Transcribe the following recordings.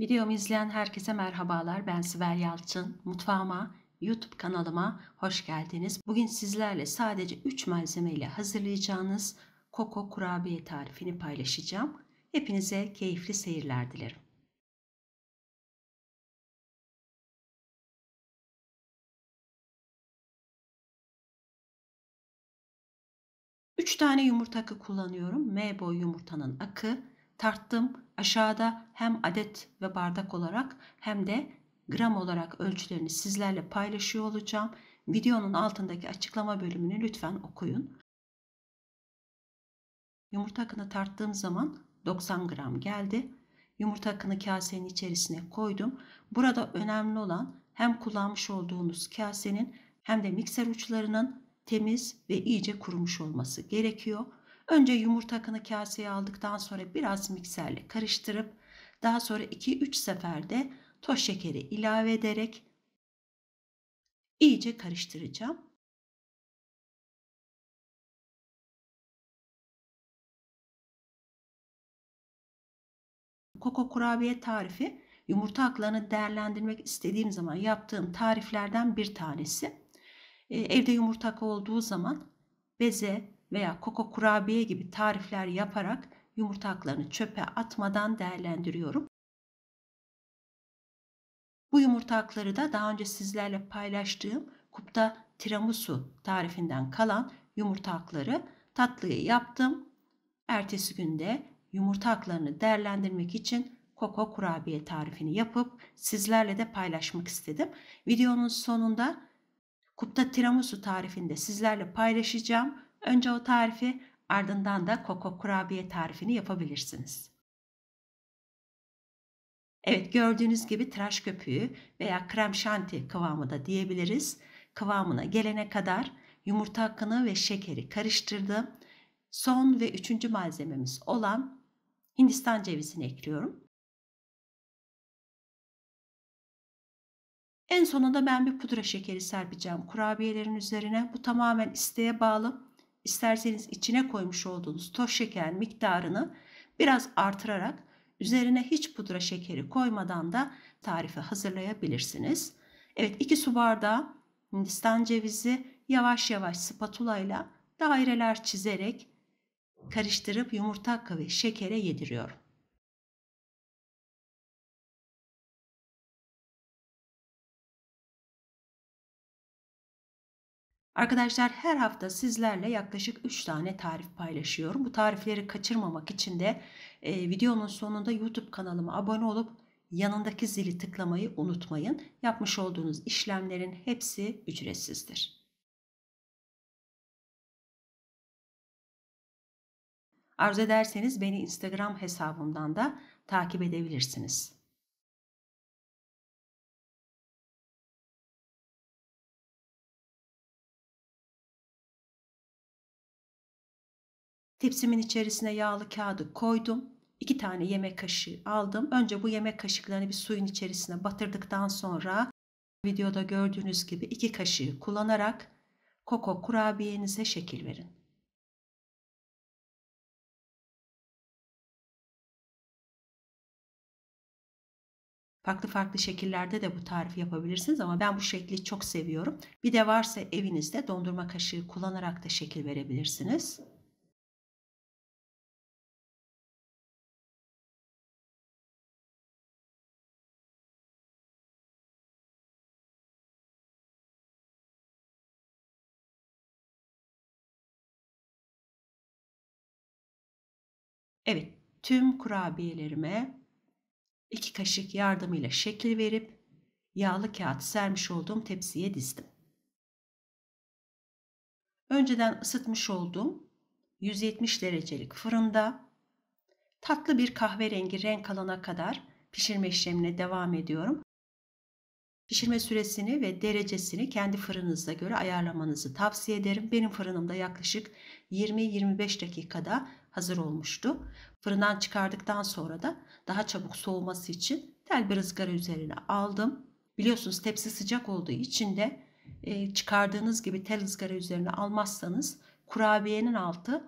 Videomu izleyen herkese merhabalar. Ben Sibel Yalçın. Mutfağıma, YouTube kanalıma hoş geldiniz. Bugün sizlerle sadece 3 malzeme ile hazırlayacağınız koko kurabiye tarifini paylaşacağım. Hepinize keyifli seyirler dilerim. Üç tane yumurta akı kullanıyorum. M boy yumurtanın akı tarttım. Aşağıda hem adet ve bardak olarak hem de gram olarak ölçülerini sizlerle paylaşıyor olacağım. Videonun altındaki açıklama bölümünü lütfen okuyun. Yumurta akını tarttığım zaman 90 gram geldi. Yumurta akını kasenin içerisine koydum. Burada önemli olan hem kullanmış olduğunuz kasenin hem de mikser uçlarının temiz ve iyice kurumuş olması gerekiyor. Önce yumurta akını kaseye aldıktan sonra biraz mikserle karıştırıp daha sonra 2-3 seferde toz şekeri ilave ederek iyice karıştıracağım. Koko kurabiye tarifi yumurta aklarını değerlendirmek istediğim zaman yaptığım tariflerden bir tanesi. Ee, evde yumurta olduğu zaman beze, veya koko kurabiye gibi tarifler yaparak yumurtaklarını çöpe atmadan değerlendiriyorum. Bu yumurtakları da daha önce sizlerle paylaştığım kupta tiramisu tarifinden kalan yumurtakları tatlıyı yaptım. Ertesi günde yumurta haklarını değerlendirmek için koko kurabiye tarifini yapıp sizlerle de paylaşmak istedim. Videonun sonunda kupta tiramisu tarifinde sizlerle paylaşacağım. Önce o tarifi ardından da koko kurabiye tarifini yapabilirsiniz. Evet gördüğünüz gibi tıraş köpüğü veya krem şanti kıvamı da diyebiliriz. Kıvamına gelene kadar yumurta akını ve şekeri karıştırdım. Son ve üçüncü malzememiz olan Hindistan cevizini ekliyorum. En sonunda ben bir pudra şekeri serpeceğim kurabiyelerin üzerine. Bu tamamen isteğe bağlı isterseniz içine koymuş olduğunuz toz şeker miktarını biraz artırarak üzerine hiç pudra şekeri koymadan da tarifi hazırlayabilirsiniz. Evet 2 su bardağı Hindistan cevizi yavaş yavaş spatula ile daireler çizerek karıştırıp yumurta hakkı ve şekere yediriyorum. Arkadaşlar her hafta sizlerle yaklaşık 3 tane tarif paylaşıyorum. Bu tarifleri kaçırmamak için de e, videonun sonunda YouTube kanalıma abone olup yanındaki zili tıklamayı unutmayın. Yapmış olduğunuz işlemlerin hepsi ücretsizdir. Arzu ederseniz beni Instagram hesabımdan da takip edebilirsiniz. Tepsimin içerisine yağlı kağıdı koydum. İki tane yemek kaşığı aldım. Önce bu yemek kaşıklarını bir suyun içerisine batırdıktan sonra videoda gördüğünüz gibi iki kaşığı kullanarak koko kurabiyenize şekil verin. Farklı farklı şekillerde de bu tarifi yapabilirsiniz ama ben bu şekli çok seviyorum. Bir de varsa evinizde dondurma kaşığı kullanarak da şekil verebilirsiniz. Evet, tüm kurabiyelerime iki kaşık yardımıyla şekil verip yağlı kağıt sermiş olduğum tepsiye dizdim. Önceden ısıtmış olduğum 170 derecelik fırında tatlı bir kahverengi renk alana kadar pişirme işlemine devam ediyorum. Pişirme süresini ve derecesini kendi fırınınıza göre ayarlamanızı tavsiye ederim. Benim fırınımda yaklaşık 20-25 dakikada hazır olmuştu. Fırından çıkardıktan sonra da daha çabuk soğuması için tel bir ızgara üzerine aldım. Biliyorsunuz tepsi sıcak olduğu için de e, çıkardığınız gibi tel ızgara üzerine almazsanız kurabiyenin altı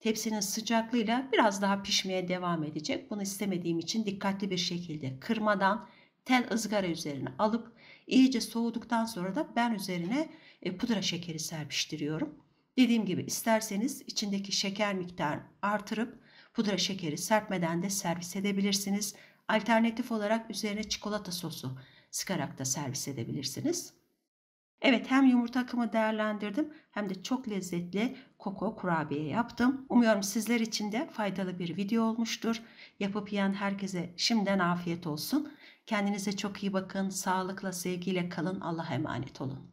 tepsinin sıcaklığıyla biraz daha pişmeye devam edecek. Bunu istemediğim için dikkatli bir şekilde kırmadan tel ızgara üzerine alıp iyice soğuduktan sonra da ben üzerine e, pudra şekeri serpiştiriyorum. Dediğim gibi isterseniz içindeki şeker miktarını artırıp pudra şekeri serpmeden de servis edebilirsiniz. Alternatif olarak üzerine çikolata sosu sıkarak da servis edebilirsiniz. Evet hem yumurta akımı değerlendirdim hem de çok lezzetli koko kurabiye yaptım. Umuyorum sizler için de faydalı bir video olmuştur. Yapıp yiyen herkese şimdiden afiyet olsun. Kendinize çok iyi bakın. Sağlıkla, sevgiyle kalın. Allah'a emanet olun.